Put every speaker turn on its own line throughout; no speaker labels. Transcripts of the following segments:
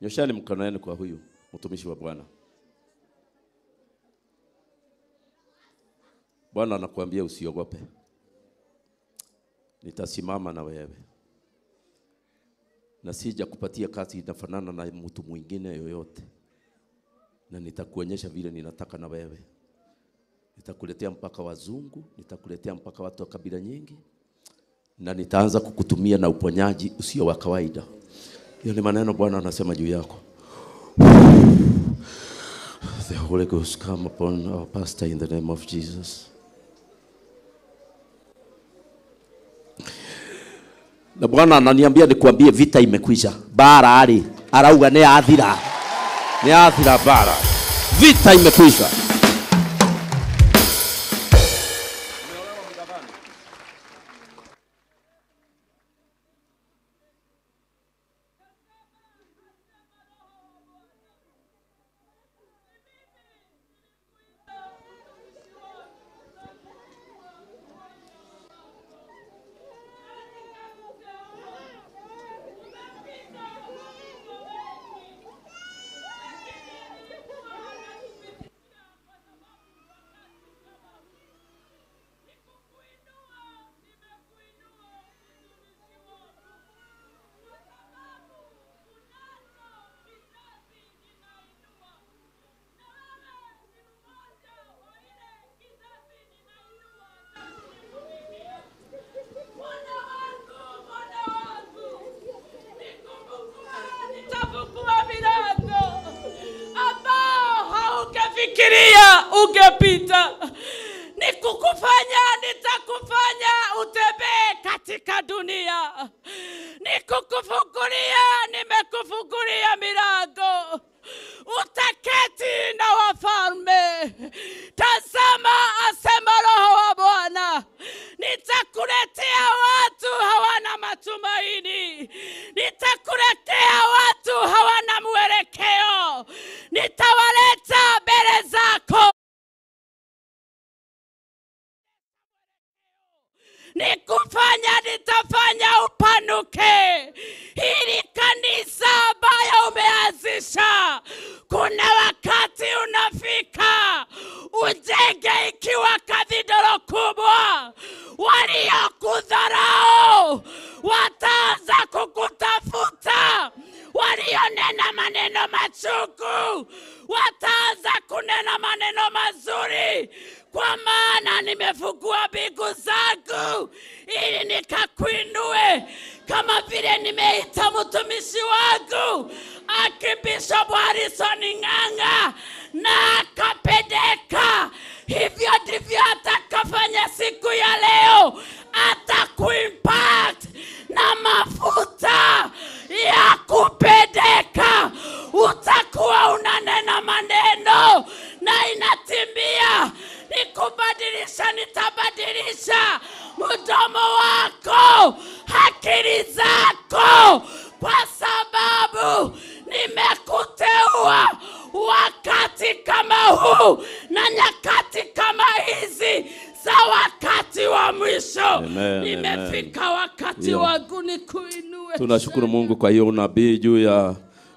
Nyoshani mkono wenu kwa huyu mtumishi wa Bwana. Bwana anakuambia usiogope, nitasimama na wewe na sija kupatia kazi inafanana na mtu mwingine yoyote, na nitakuonyesha vile ninataka na wewe. Nitakuletea mpaka wazungu, nitakuletea mpaka watu wa kabila nyingi, na nitaanza kukutumia na uponyaji usio wa kawaida. Hiyo ni maneno Bwana anasema juu yako. The Holy Ghost come upon our pastor in the name of Jesus. Na Bwana ananiambia nikwambie, vita imekwisha. Bara ali arauga ni athira, ni athira bara, vita imekwisha.
ungefikiria ungepita. Nikukufanya, nitakufanya utembee katika dunia, nikukufungulia, nimekufungulia milango mtumishi wangu akibisha Harrison Ng'ang'a na akapendeka. Hivyo ndivyo atakafanya siku ya leo, atakuimpact na mafuta ya kupendeka. Utakuwa unanena maneno na inatimbia, nikubadilisha, nitabadilisha mdomo wako, akili zako kuwa wakati kama huu na nyakati kama hizi za wakati wa mwisho. Imefika wakati yeah, wangu ni kuinue. Tunashukuru Mungu
kwa hiyo unabii juu ya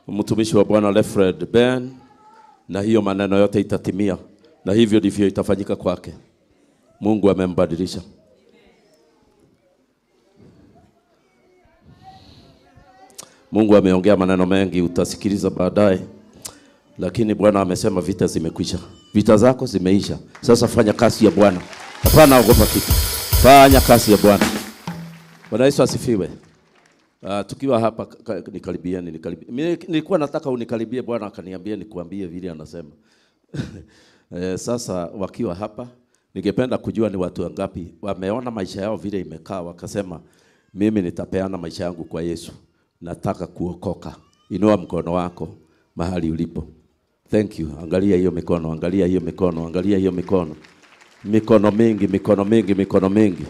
mtumishi wa Bwana Lefred Ben, na hiyo maneno yote itatimia, na hivyo ndivyo itafanyika kwake. Mungu amembadilisha. Mungu ameongea maneno mengi, utasikiliza baadaye lakini Bwana amesema vita zimekwisha, vita zako zimeisha. Sasa fanya kazi ya Bwana, hapana ogopa kitu, fanya kazi ya Bwana. Bwana Yesu asifiwe. Uh, tukiwa hapa nikaribieni, nikaribie. Mimi nilikuwa nataka unikaribie, Bwana akaniambia nikuambie vile anasema eh, sasa wakiwa hapa ningependa kujua ni watu wangapi wameona maisha yao vile imekaa, wakasema mimi nitapeana maisha yangu kwa Yesu, nataka kuokoka. Inua mkono wako mahali ulipo. Thank you. Angalia hiyo mikono, angalia hiyo mikono, angalia hiyo mikono, mikono mingi, mikono mingi, mikono mingi.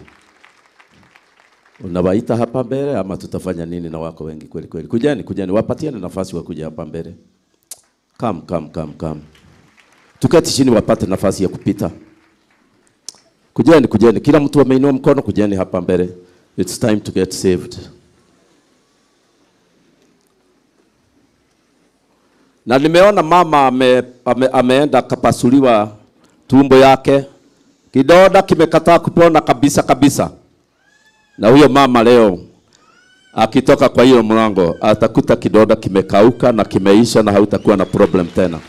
Unawaita hapa mbele ama tutafanya nini na wako wengi kweli kweli? Kujani, kujani, wapatiane nafasi wa kuja hapa mbele. Come, come, come, come. Tuketi chini wapate nafasi ya kupita. Kujeni, kujeni, kila mtu ameinua mkono, kujeni hapa mbele. It's time to get saved. na nimeona mama ame, ame, ameenda kapasuliwa tumbo yake, kidonda kimekataa kupona kabisa kabisa, na huyo mama leo akitoka kwa hiyo mlango atakuta kidonda kimekauka na kimeisha na hautakuwa na problem tena.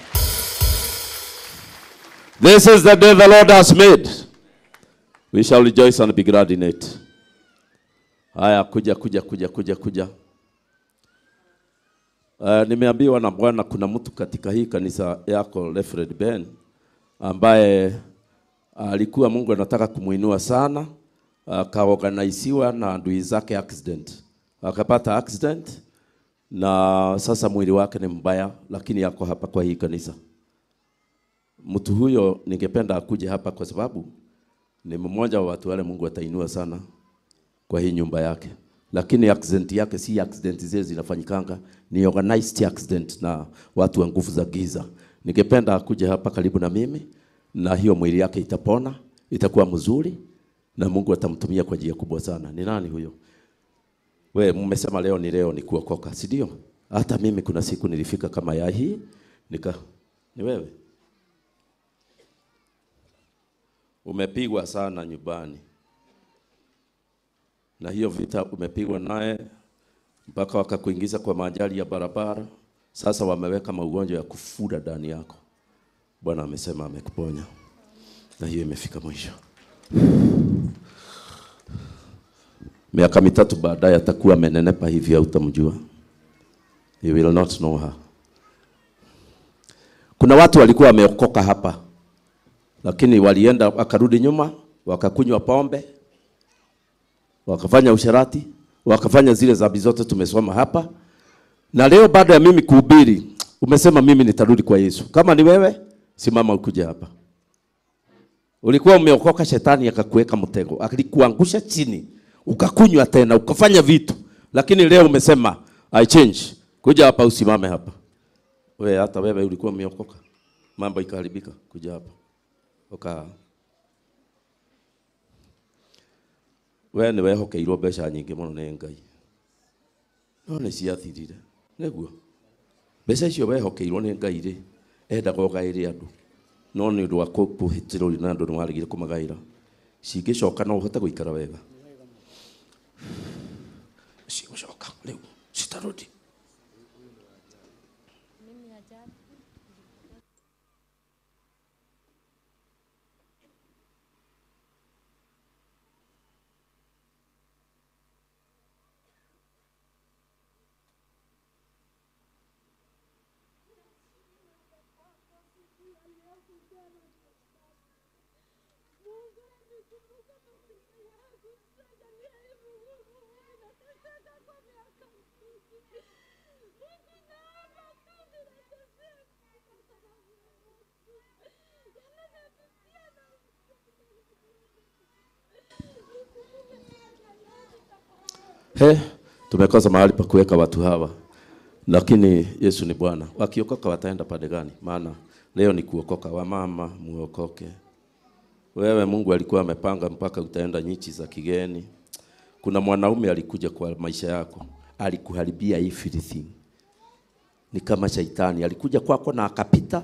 This is the day the Lord has made. We shall rejoice and be glad in it. Haya, kuja kuja kuja kuja kuja. Uh, nimeambiwa na Bwana kuna mtu katika hii kanisa yako Lefred Ben ambaye alikuwa uh, Mungu anataka kumuinua sana uh, na ndui zake accident, akapata accident na sasa mwili wake ni mbaya, lakini yako hapa kwa hii kanisa. Mtu huyo ningependa akuje hapa kwa sababu ni mmoja wa watu wale Mungu atainua sana kwa hii nyumba yake lakini accident yake si accident zile zinafanyikanga, ni organized accident na watu wa nguvu za giza. Ningependa kuja hapa karibu na mimi, na hiyo mwili yake itapona, itakuwa mzuri na Mungu atamtumia kwa njia kubwa sana. Ni nani huyo? We, mmesema leo ni leo ni kuokoka, si ndio? Hata mimi kuna siku nilifika kama ya hii nika ni wewe umepigwa sana nyumbani na hiyo vita umepigwa naye mpaka wakakuingiza kwa majali ya barabara. Sasa wameweka maugonjwa ya kufura ndani yako. Bwana amesema amekuponya, na hiyo imefika mwisho. Miaka mitatu baadaye atakuwa amenenepa hivi, hautamjua. He will not know her. Kuna watu walikuwa wameokoka hapa, lakini walienda wakarudi nyuma, wakakunywa pombe wakafanya usherati, wakafanya zile dhambi zote tumesoma hapa. Na leo baada ya mimi kuhubiri, umesema mimi nitarudi kwa Yesu. Kama ni wewe, simama ukuje hapa. Ulikuwa umeokoka, shetani akakuweka mtego, alikuangusha chini, ukakunywa tena, ukafanya vitu, lakini leo umesema I change. Kuja hapa usimame hapa. Wewe hata wewe ulikuwa umeokoka, mambo ikaharibika, kuja hapa Okay. we nä wehokeirwo mbeca nyingä må no nä ngai no nä ciathirire nä guo mbeca icio wehokeirwo nä ngai rä endaga å gaä rä andå no nä å ndå wa kå hä tä rwo na andå nä warä waregire kå magaä ra cingä coka no å hote gå ikara wega cigå coka rä u citarå ndi Hey, eh, tumekosa mahali pa kuweka watu hawa, lakini Yesu ni Bwana. Wakiokoka wataenda pande gani? Maana leo ni kuokoka, wamama muokoke wewe Mungu alikuwa amepanga mpaka utaenda nchi za kigeni. Kuna mwanaume alikuja kwa maisha yako, alikuharibia everything. Ni kama shaitani alikuja kwako na akapita,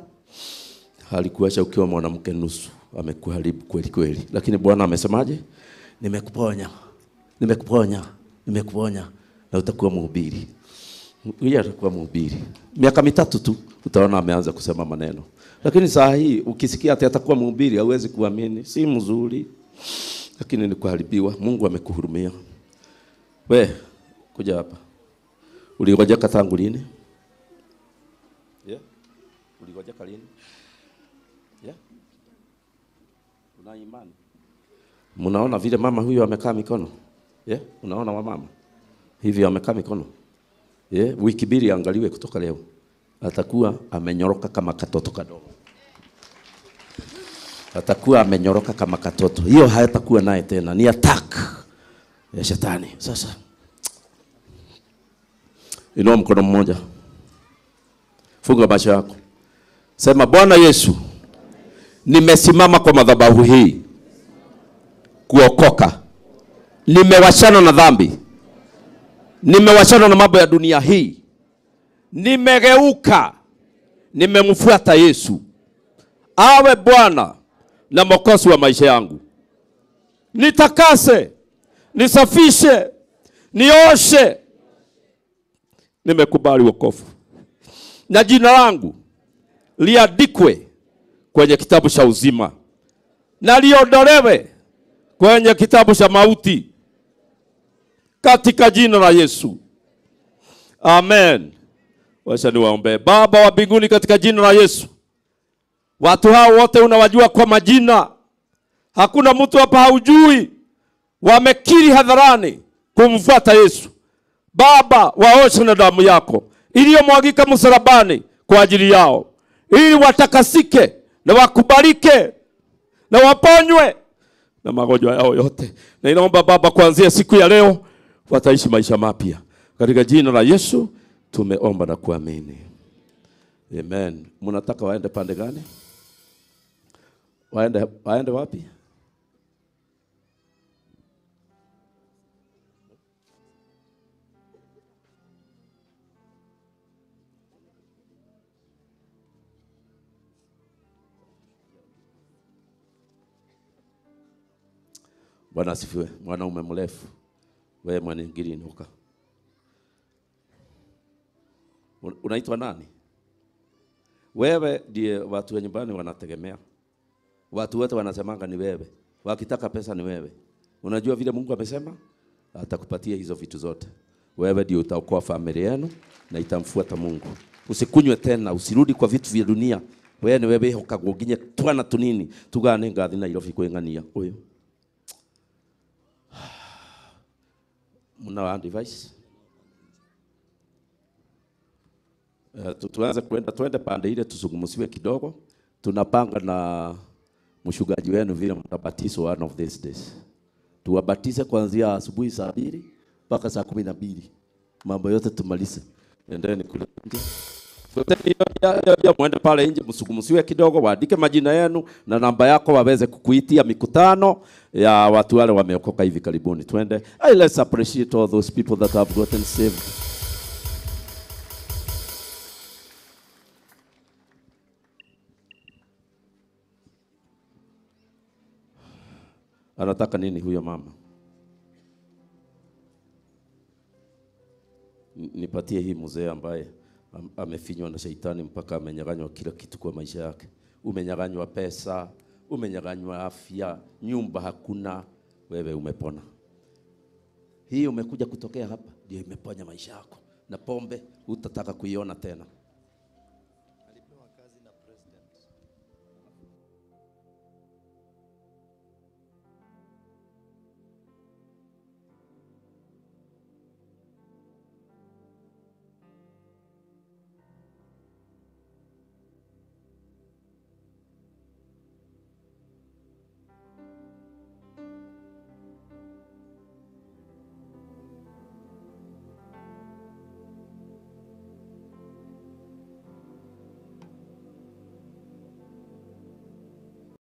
alikuacha ukiwa mwanamke nusu, amekuharibu kweli kweli. Lakini Bwana amesemaje? Nimekuponya, nimekuponya, nimekuponya na utakuwa mhubiri yeye atakuwa mhubiri miaka mitatu tu, utaona ameanza kusema maneno. Lakini saa hii ukisikia ati atakuwa mhubiri, hauwezi kuamini, si mzuri, lakini ni kuharibiwa. Mungu amekuhurumia we. Kuja hapa uligojeka tangu lini? yeah. uligojeka lini? yeah. una imani? Munaona vile mama huyo amekaa mikono yeah? unaona wa wamama hivyo amekaa mikono yeah, wiki mbili angaliwe kutoka leo, atakuwa amenyoroka kama katoto kadogo, atakuwa amenyoroka kama katoto. Hiyo hayatakuwa naye tena, ni attack ya shetani. Sasa inua mkono mmoja, funga macho yako, sema Bwana Yesu, nimesimama kwa madhabahu hii kuokoka, nimewashana na dhambi nimewachana na mambo ya dunia hii, nimegeuka, nimemfuata Yesu awe Bwana na Mwokozi wa maisha yangu. Nitakase, nisafishe, nioshe, nimekubali wokovu na jina langu liandikwe kwenye kitabu cha uzima na liondolewe kwenye kitabu cha mauti katika jina la Yesu, amen. Wacha niwaombe. Baba wa mbinguni, katika jina la Yesu, watu hao wote unawajua kwa majina, hakuna mtu hapa haujui. Wamekiri hadharani kumfuata Yesu. Baba, waoshe na damu yako iliyomwagika msalabani kwa ajili yao, ili watakasike na wakubalike na waponywe na magonjwa yao yote, na inaomba Baba, kuanzia siku ya leo wataishi maisha mapya katika jina la Yesu. Tumeomba na kuamini, amen. Mnataka waende pande gani? Waende, waende wapi? Bwana asifiwe. Mwanaume mrefu wewe ngiri inuka. Unaitwa nani? Wewe ndiye watu wa nyumbani wanategemea. Watu wote wanasemanga ni wewe. Wakitaka pesa ni wewe. Unajua vile Mungu amesema atakupatia hizo vitu zote. Wewe ndio utaokoa familia yenu na itamfuata Mungu. Usikunywe tena, usirudi kwa vitu vya dunia. Wewe ni wewe hokagoginye twana tunini tuganenga thina irofi kwengania uyu mna device uh, tuanze kwenda twende pande ile tuzungumziwe kidogo. Tunapanga na mshugaji wenu vile mtabatizwa one of these days, tuwabatize kuanzia asubuhi saa mbili mpaka saa kumi na mbili mambo yote tumalize, endeni kule ya mwende pale nje msugumsiwe kidogo, waandike majina yenu na namba yako, waweze kukuitia mikutano ya watu wale wameokoka hivi karibuni. Twende, I let's appreciate all those people that have gotten saved. Anataka nini huyo mama? Nipatie hii mzee ambaye amefinywa na Shetani mpaka amenyang'anywa kila kitu kwa maisha yake. Umenyang'anywa pesa, umenyang'anywa afya, nyumba hakuna, wewe umepona. Hii umekuja kutokea hapa, ndio imeponya maisha yako, na pombe hutataka kuiona tena.